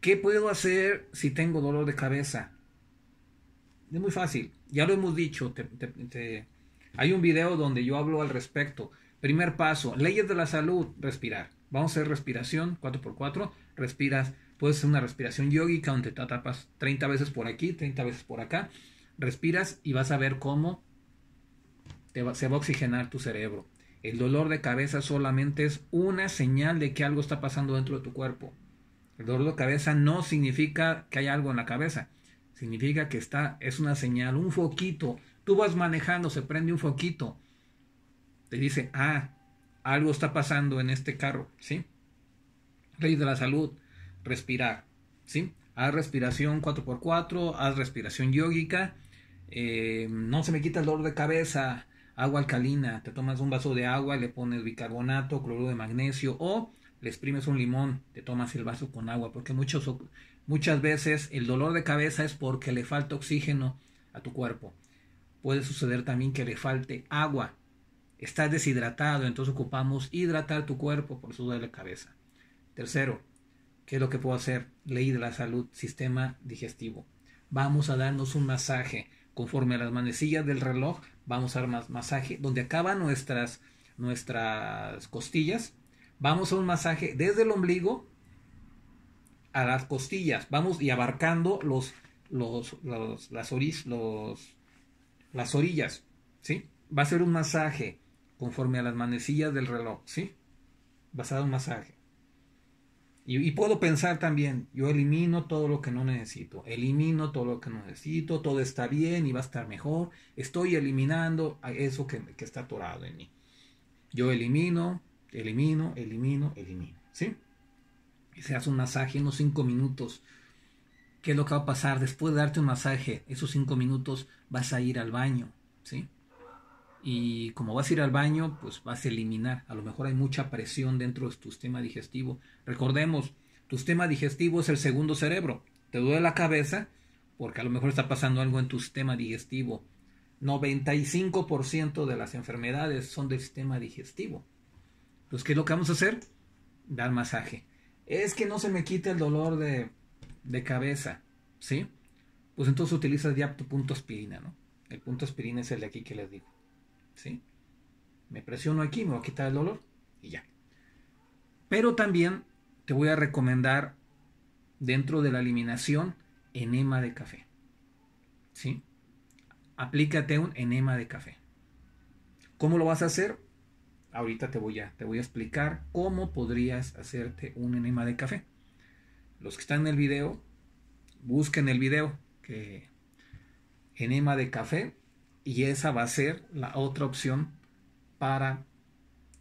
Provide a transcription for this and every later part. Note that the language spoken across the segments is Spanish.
¿Qué puedo hacer si tengo dolor de cabeza? Es muy fácil, ya lo hemos dicho, hay un video donde yo hablo al respecto. Primer paso, leyes de la salud, respirar. Vamos a hacer respiración 4x4, respiras, puedes hacer una respiración yógica donde te tapas 30 veces por aquí, 30 veces por acá, respiras y vas a ver cómo se va a oxigenar tu cerebro. El dolor de cabeza solamente es una señal de que algo está pasando dentro de tu cuerpo. El dolor de cabeza no significa que hay algo en la cabeza. Significa que está, es una señal, un foquito. Tú vas manejando, se prende un foquito. Te dice, ah, algo está pasando en este carro, ¿sí? Rey de la salud, respirar, ¿sí? Haz respiración 4x4, haz respiración yógica. Eh, no se me quita el dolor de cabeza, agua alcalina, te tomas un vaso de agua, le pones bicarbonato, cloruro de magnesio o le exprimes un limón, te tomas el vaso con agua, porque muchos, muchas veces el dolor de cabeza es porque le falta oxígeno a tu cuerpo. Puede suceder también que le falte agua. Estás deshidratado, entonces ocupamos hidratar tu cuerpo, por su duele la cabeza. Tercero, ¿qué es lo que puedo hacer? Ley de la salud, sistema digestivo. Vamos a darnos un masaje. Conforme a las manecillas del reloj, vamos a dar masaje, donde acaban nuestras, nuestras costillas, Vamos a un masaje desde el ombligo a las costillas. Vamos y abarcando los, los, las, oris, los, las orillas. ¿Sí? Va a ser un masaje conforme a las manecillas del reloj. ¿Sí? Va a ser un masaje. Y, puedo pensar también, yo elimino todo lo que no necesito, elimino todo lo que no necesito, todo está bien y va a estar mejor, estoy eliminando eso que, que está atorado en mí. Yo elimino, Elimino, elimino, elimino. ¿Sí? Y se hace un masaje en unos 5 minutos. ¿Qué es lo que va a pasar? Después de darte un masaje, esos 5 minutos vas a ir al baño. ¿Sí? Y como vas a ir al baño, pues vas a eliminar. A lo mejor hay mucha presión dentro de tu sistema digestivo. Recordemos, tu sistema digestivo es el segundo cerebro. Te duele la cabeza porque a lo mejor está pasando algo en tu sistema digestivo. 95% de las enfermedades son del sistema digestivo. Pues, ¿qué es lo que vamos a hacer? Dar masaje. Es que no se me quita el dolor de, cabeza, ¿sí? Pues entonces utilizas ya tu punto aspirina, ¿no? El punto aspirina es el de aquí que les digo, ¿sí? Me presiono aquí, me va a quitar el dolor y ya. Pero también te voy a recomendar dentro de la eliminación enema de café, ¿sí? Aplícate un enema de café. ¿Cómo lo vas a hacer? ahorita te voy a, te voy a explicar cómo podrías hacerte un enema de café. Los que están en el video, busquen el video que enema de café y esa va a ser la otra opción para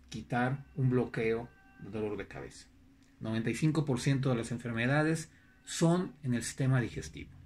quitar un bloqueo de dolor de cabeza. 95% de las enfermedades son en el sistema digestivo.